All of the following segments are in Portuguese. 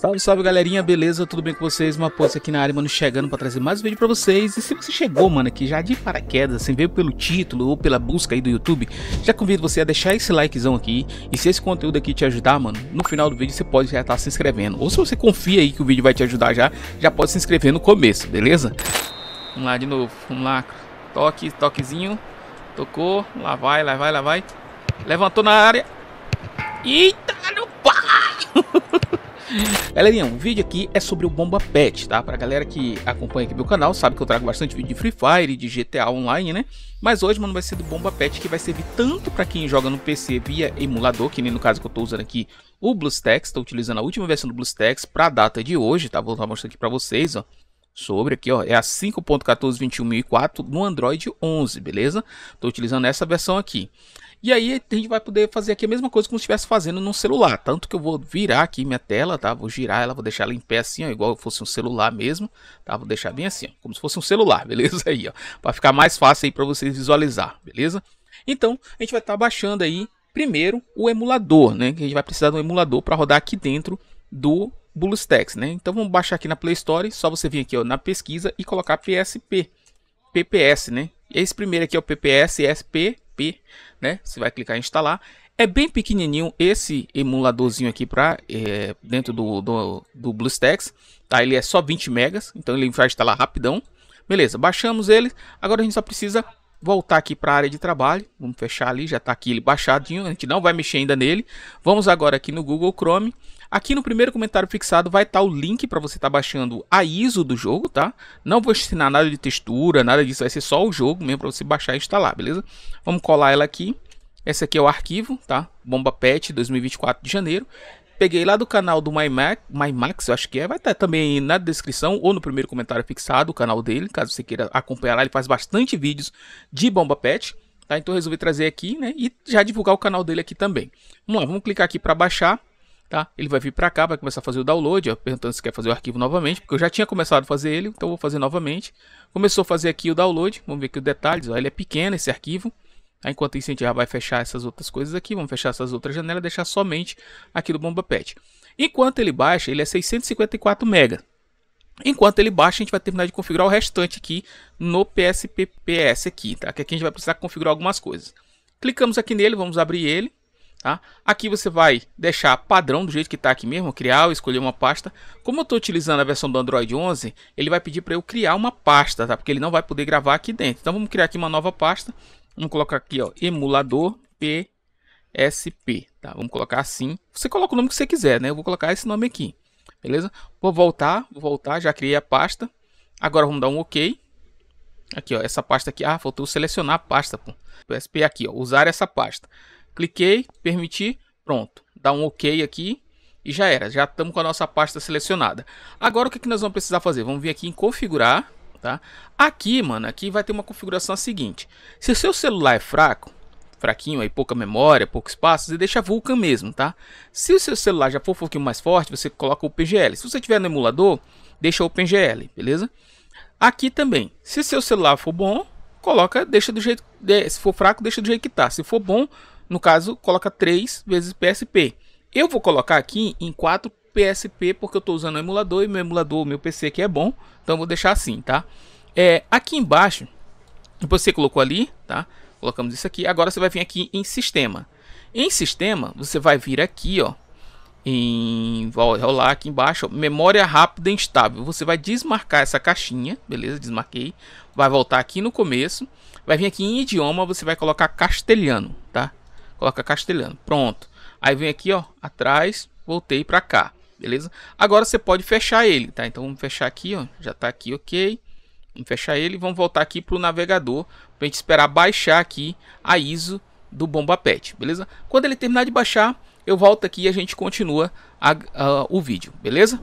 Salve, salve galerinha, beleza? Tudo bem com vocês? Uma poça aqui na área, mano, chegando para trazer mais um vídeo para vocês. E se você chegou, mano, aqui já de paraquedas, sem assim, veio pelo título ou pela busca aí do YouTube, já convido você a deixar esse likezão aqui. E se esse conteúdo aqui te ajudar, mano, no final do vídeo você pode já estar tá se inscrevendo. Ou se você confia aí que o vídeo vai te ajudar já, já pode se inscrever no começo, beleza? Vamos lá de novo, vamos lá. Toque, toquezinho. Tocou, lá vai, lá vai, lá vai. Levantou na área. Eita, no pá! Galerinha, o vídeo aqui é sobre o Bomba Pet, tá? Pra galera que acompanha aqui meu canal, sabe que eu trago bastante vídeo de Free Fire, de GTA Online, né? Mas hoje, mano, vai ser do Bomba Pet, que vai servir tanto pra quem joga no PC via emulador, que nem no caso que eu tô usando aqui o BlueStacks, tô utilizando a última versão do BlueStacks pra data de hoje, tá? Vou tá mostrar aqui pra vocês, ó sobre aqui, ó, é a 5.14.21.004 no Android 11, beleza? Tô utilizando essa versão aqui. E aí a gente vai poder fazer aqui a mesma coisa como se estivesse fazendo no celular. Tanto que eu vou virar aqui minha tela, tá? Vou girar ela, vou deixar ela em pé assim, ó, igual fosse um celular mesmo, tá? Vou deixar bem assim, ó, como se fosse um celular, beleza? Aí, ó, para ficar mais fácil aí para vocês visualizar, beleza? Então, a gente vai estar tá baixando aí primeiro o emulador, né? Que a gente vai precisar de um emulador para rodar aqui dentro do BlueStacks, né? Então vamos baixar aqui na Play Store, só você vir aqui ó, na pesquisa e colocar PSP, PPS, né? Esse primeiro aqui é o PPS SP XP, né? Você vai clicar em instalar. É bem pequenininho esse emuladorzinho aqui para é, dentro do, do, do BlueStacks, tá? Ele é só 20 megas, então ele vai instalar rapidão. Beleza, baixamos ele. Agora a gente só precisa voltar aqui para a área de trabalho. Vamos fechar ali, já está aqui ele baixadinho, a gente não vai mexer ainda nele. Vamos agora aqui no Google Chrome Aqui no primeiro comentário fixado vai estar tá o link para você estar tá baixando a ISO do jogo, tá? Não vou ensinar nada de textura, nada disso, vai ser só o jogo mesmo para você baixar e instalar, beleza? Vamos colar ela aqui. Esse aqui é o arquivo, tá? Bomba Pet 2024 de janeiro. Peguei lá do canal do MyMax, MyMax eu acho que é, vai estar tá também na descrição ou no primeiro comentário fixado o canal dele, caso você queira acompanhar lá, ele faz bastante vídeos de bomba pet, tá? Então eu resolvi trazer aqui, né, e já divulgar o canal dele aqui também. Vamos lá, vamos clicar aqui para baixar tá? Ele vai vir para cá, vai começar a fazer o download, ó, perguntando se quer fazer o arquivo novamente, porque eu já tinha começado a fazer ele, então vou fazer novamente. Começou a fazer aqui o download, vamos ver aqui os detalhes, ó, ele é pequeno esse arquivo. enquanto isso, a gente já vai fechar essas outras coisas aqui, vamos fechar essas outras janelas, deixar somente aqui do Bomba Pet. Enquanto ele baixa, ele é 654 MB. Enquanto ele baixa, a gente vai terminar de configurar o restante aqui no PSPPS aqui, tá? Que aqui a gente vai precisar configurar algumas coisas. Clicamos aqui nele, vamos abrir ele. Tá? Aqui você vai deixar padrão do jeito que está aqui mesmo, criar, escolher uma pasta. Como eu estou utilizando a versão do Android 11, ele vai pedir para eu criar uma pasta, tá? porque ele não vai poder gravar aqui dentro. Então vamos criar aqui uma nova pasta. Vamos colocar aqui ó, emulador PSP. Tá? Vamos colocar assim. Você coloca o nome que você quiser, né? eu vou colocar esse nome aqui. Beleza? Vou voltar, vou voltar, já criei a pasta. Agora vamos dar um OK. Aqui, ó, essa pasta aqui. Ah, faltou selecionar a pasta, pô. PSP aqui, ó, usar essa pasta. Cliquei, permitir, pronto. Dá um OK aqui e já era. Já estamos com a nossa pasta selecionada. Agora o que, que nós vamos precisar fazer? Vamos vir aqui em configurar, tá? Aqui, mano, aqui vai ter uma configuração seguinte. Se o seu celular é fraco, fraquinho aí, pouca memória, pouco espaço, você deixa Vulkan mesmo, tá? Se o seu celular já for um pouquinho mais forte, você coloca o PGL. Se você tiver no emulador, deixa o PGL beleza? Aqui também, se o seu celular for bom, coloca, deixa do jeito, se for fraco, deixa do jeito que tá. Se for bom, no caso, coloca 3 vezes PSP. Eu vou colocar aqui em 4 PSP porque eu estou usando o emulador e meu emulador, meu PC aqui é bom, então vou deixar assim, tá? É, aqui embaixo, você colocou ali, tá? Colocamos isso aqui. Agora você vai vir aqui em sistema. Em sistema, você vai vir aqui, ó, em vou rolar aqui embaixo, ó, memória rápida e instável. Você vai desmarcar essa caixinha, beleza? Desmarquei. Vai voltar aqui no começo. Vai vir aqui em idioma, você vai colocar castelhano, tá? coloca castelhano. Pronto. Aí vem aqui, ó, atrás, voltei para cá, beleza? Agora você pode fechar ele, tá? Então vamos fechar aqui, ó, já tá aqui, ok. Vamos fechar ele vamos voltar aqui pro navegador pra gente esperar baixar aqui a ISO do Bomba Pet, beleza? Quando ele terminar de baixar, eu volto aqui e a gente continua a, a, o vídeo, beleza?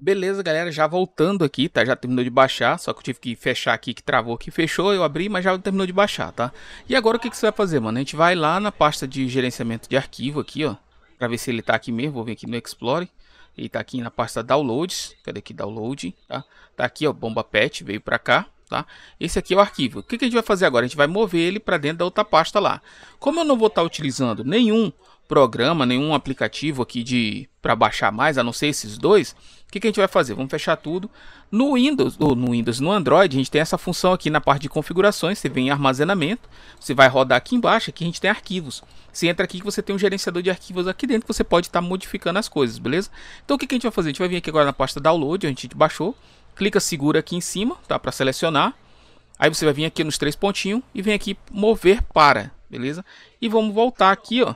Beleza, galera, já voltando aqui, tá? Já terminou de baixar, só que eu tive que fechar aqui que travou aqui, fechou, eu abri, mas já terminou de baixar, tá? E agora o que, que você vai fazer, mano? A gente vai lá na pasta de gerenciamento de arquivo aqui, ó, pra ver se ele tá aqui mesmo, vou vir aqui no Explore. Ele tá aqui na pasta Downloads, cadê aqui Download, tá? Tá aqui, ó, bomba pet, veio pra cá. Tá? Esse aqui é o arquivo. O que, a gente vai fazer agora? A gente vai mover ele para dentro da outra pasta lá. Como eu não vou estar utilizando nenhum programa, nenhum aplicativo aqui de para baixar mais, a não ser esses dois, o que, a gente vai fazer? Vamos fechar tudo. No Windows, ou no Windows, no Android, a gente tem essa função aqui na parte de configurações, você vem em armazenamento, você vai rodar aqui embaixo, aqui a gente tem arquivos. Você entra aqui que você tem um gerenciador de arquivos aqui dentro, que você pode estar modificando as coisas, beleza? Então o que, que a gente vai fazer? A gente vai vir aqui agora na pasta download, onde a gente baixou, clica segura aqui em cima, tá? Para selecionar. Aí você vai vir aqui nos três pontinhos e vem aqui mover para, beleza? E vamos voltar aqui, ó.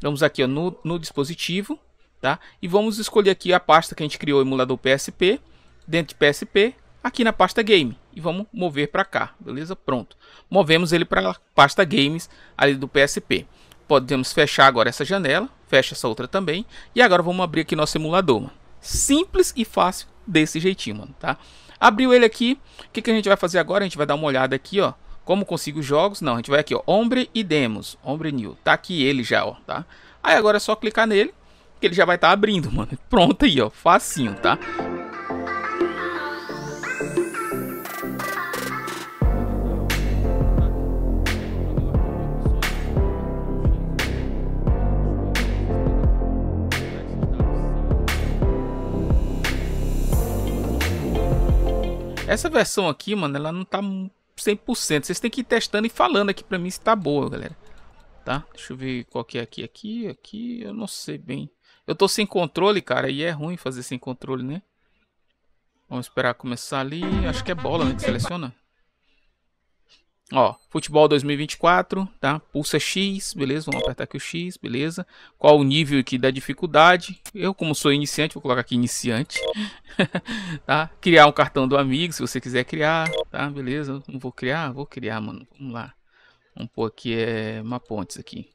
Vamos aqui ó, no, no dispositivo, tá? E vamos escolher aqui a pasta que a gente criou, o emulador PSP. Dentro de PSP, aqui na pasta Game. E vamos mover para cá, beleza? Pronto. Movemos ele para a pasta Games ali do PSP. Podemos fechar agora essa janela, fecha essa outra também. E agora vamos abrir aqui nosso emulador, mano. Simples e fácil desse jeitinho, mano, tá? Abriu ele aqui, o que, que a gente vai fazer agora? A gente vai dar uma olhada aqui, ó. Como consigo jogos? Não, a gente vai aqui, ó, Ombre e Demos, Ombre New. Tá aqui ele já, ó, tá? Aí agora é só clicar nele, que ele já vai estar tá abrindo, mano. Pronto aí, ó, facinho, tá? essa versão aqui, mano, ela não tá 100%. Vocês têm que ir testando e falando aqui pra mim se tá boa, galera. Tá? Deixa eu ver qual que é aqui. Aqui, aqui, eu não sei bem. Eu tô sem controle, cara, e é ruim fazer sem controle, né? Vamos esperar começar ali. Acho que é bola, né? Que seleciona. Ó, futebol 2024, tá? Pulsa X, beleza? Vamos apertar aqui o X, beleza? Qual o nível aqui da dificuldade? Eu, como sou iniciante, vou colocar aqui iniciante, tá? Criar um cartão do amigo, se você quiser criar, tá? Beleza? Não vou criar, vou criar, mano. Vamos lá. Vamos pôr aqui é Mapontes aqui.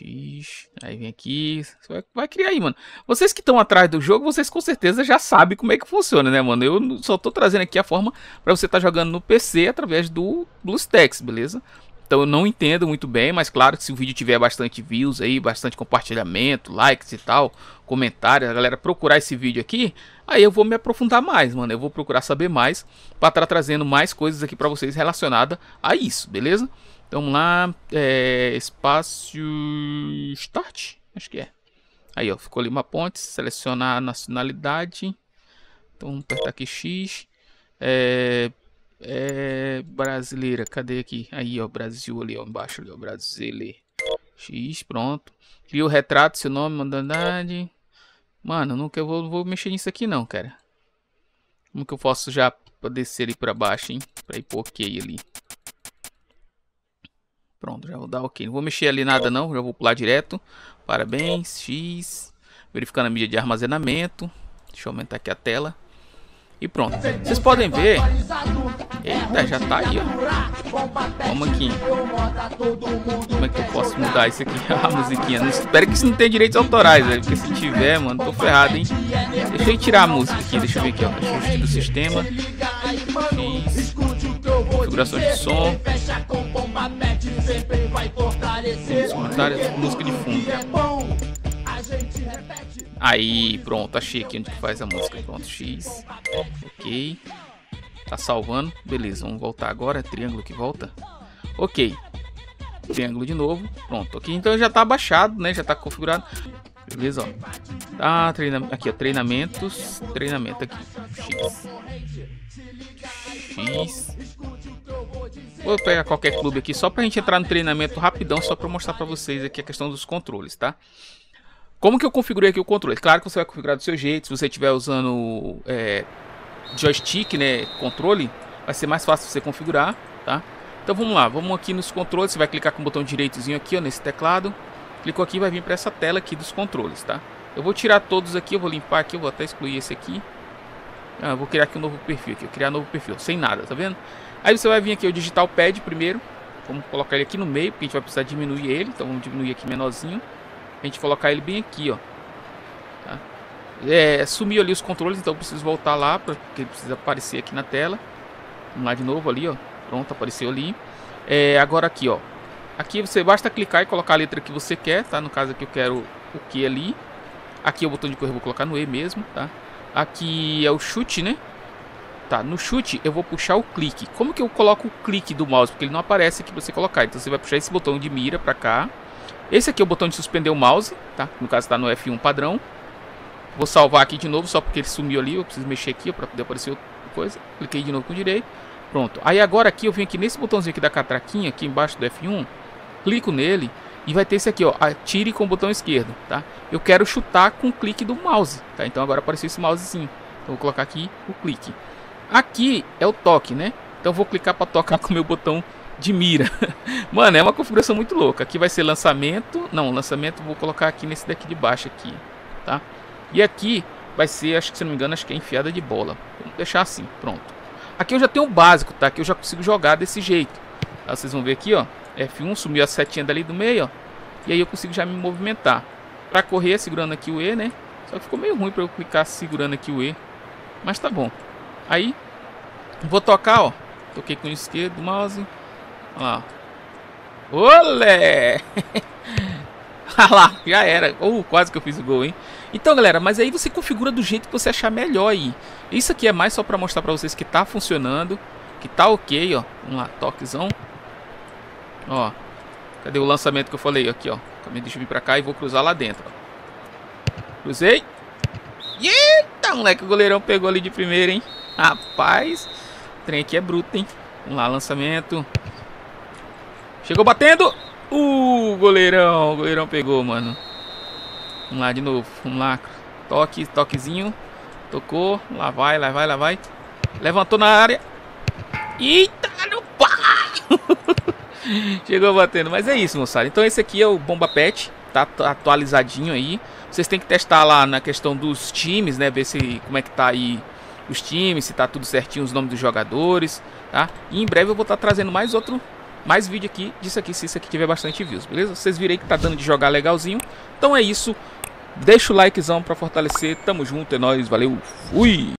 X, aí vem aqui, vai, vai, criar aí, mano. Vocês que estão atrás do jogo, vocês com certeza já sabem como é que funciona, né, mano? Eu só tô trazendo aqui a forma para você estar tá jogando no PC através do BlueStacks, beleza? Então eu não entendo muito bem, mas claro que se o vídeo tiver bastante views aí, bastante compartilhamento, likes e tal, comentários, a galera procurar esse vídeo aqui, aí eu vou me aprofundar mais, mano. Eu vou procurar saber mais para estar tá trazendo mais coisas aqui para vocês relacionadas a isso, beleza? Então vamos lá, é, espaço start, acho que é. Aí ó, ficou ali uma ponte, selecionar a nacionalidade. Então vamos apertar aqui X. É, é, brasileira, cadê aqui? Aí ó, Brasil ali ó, embaixo ali ó, brasileiro. X, pronto. Cria o retrato, seu nome, mandandade. Mano, nunca vou, vou mexer nisso aqui não, cara. Como que eu posso já descer ali pra baixo, hein? Pra ir pro ok ali. Pronto, já vou dar ok. Não vou mexer ali nada não, já vou pular direto. Parabéns, X. Verificando a mídia de armazenamento. Deixa eu aumentar aqui a tela. E pronto. Vocês podem ver. Eita, já tá aí, ó. Vamos aqui. Como é que eu posso mudar isso aqui? a musiquinha. Não, espero que isso não tenha direitos autorais, velho. Porque se tiver, mano, tô ferrado, hein. Deixa eu tirar a música aqui. Deixa eu ver aqui, ó. Ajuste do sistema. Fiz. Configuração de som sempre vai fortalecer. Comentários, música de fundo. É bom, Aí, pronto, achei aqui onde que faz a música. Pronto, X. Ok. Tá salvando. Beleza, vamos voltar agora. Triângulo que volta. Ok. Triângulo de novo. Pronto, aqui então já tá baixado, né? Já tá configurado. Beleza, ó. Tá, treina... aqui, ó. Treinamentos. Treinamento aqui. X. X. Vou pegar qualquer clube aqui só para a gente entrar no treinamento rapidão, só para mostrar para vocês aqui a questão dos controles, tá? Como que eu configurei aqui o controle? Claro que você vai configurar do seu jeito, se você estiver usando é, joystick, né, controle, vai ser mais fácil você configurar, tá? Então vamos lá, vamos aqui nos controles, você vai clicar com o botão direitozinho aqui, ó, nesse teclado. Clicou aqui vai vir para essa tela aqui dos controles, tá? Eu vou tirar todos aqui, eu vou limpar aqui, eu vou até excluir esse aqui. Ah, eu vou criar aqui um novo perfil aqui, criar um novo perfil, sem nada, tá vendo? Aí você vai vir aqui o digital pad primeiro. Vamos colocar ele aqui no meio, porque a gente vai precisar diminuir ele. Então vamos diminuir aqui menorzinho. A gente colocar ele bem aqui, ó. Tá? É, sumiu ali os controles, então eu preciso voltar lá, porque ele precisa aparecer aqui na tela. Vamos lá de novo ali, ó. Pronto, apareceu ali. É, agora aqui, ó. Aqui você basta clicar e colocar a letra que você quer, tá? No caso aqui eu quero o q ali. Aqui é o botão de correr, vou colocar no E mesmo, tá? Aqui é o chute, né? Tá, no chute eu vou puxar o clique. Como que eu coloco o clique do mouse? Porque ele não aparece aqui pra você colocar. Então você vai puxar esse botão de mira pra cá. Esse aqui é o botão de suspender o mouse, tá? No caso tá no F1 padrão. Vou salvar aqui de novo, só porque ele sumiu ali. Eu preciso mexer aqui para poder aparecer outra coisa. Cliquei de novo com o direito. Pronto. Aí agora aqui eu venho aqui nesse botãozinho aqui da catraquinha, aqui embaixo do F1. Clico nele e vai ter esse aqui, ó. Atire com o botão esquerdo, tá? Eu quero chutar com o clique do mouse, tá? Então agora apareceu esse mousezinho. Então vou colocar aqui o clique. Aqui é o toque, né? Então vou clicar para tocar com o meu botão de mira. Mano, é uma configuração muito louca. Aqui vai ser lançamento. Não, lançamento vou colocar aqui nesse daqui de baixo aqui, tá? E aqui vai ser, acho que se não me engano, acho que é enfiada de bola. Vamos deixar assim, pronto. Aqui eu já tenho o básico, tá? Que eu já consigo jogar desse jeito. Tá? Vocês vão ver aqui, ó. F1, sumiu a setinha dali do meio, ó. E aí eu consigo já me movimentar. Pra correr, segurando aqui o E, né? Só que ficou meio ruim pra eu clicar segurando aqui o E. Mas tá bom. Aí, vou tocar, ó. Toquei com o esquerdo do mouse. Olha lá. Olé! Olha ah lá, já era. Ou quase que eu fiz o gol, hein? Então, galera, mas aí você configura do jeito que você achar melhor aí. Isso aqui é mais só pra mostrar pra vocês que tá funcionando. Que tá ok, ó. Vamos lá, toquezão. Ó. Cadê o lançamento que eu falei? Aqui, ó. Deixa eu vir pra cá e vou cruzar lá dentro. Ó. Cruzei. Eita, moleque. O goleirão pegou ali de primeira, hein? Rapaz, o trem aqui é bruto, hein? Vamos lá, lançamento. Chegou batendo. O uh, goleirão. O goleirão pegou, mano. Vamos lá de novo. Vamos lá. Toque, toquezinho. Tocou. Lá vai, lá vai, lá vai. Levantou na área. Eita, no Chegou batendo. Mas é isso, moçada. Então esse aqui é o Bomba Pet. Tá atualizadinho aí. Vocês têm que testar lá na questão dos times, né? Ver se como é que tá aí os times, se tá tudo certinho, os nomes dos jogadores, tá? E em breve eu vou estar tá trazendo mais outro, mais vídeo aqui disso aqui, se isso aqui tiver bastante views, beleza? Vocês viram aí que tá dando de jogar legalzinho. Então é isso. Deixa o likezão pra fortalecer. Tamo junto, é nóis, valeu, fui!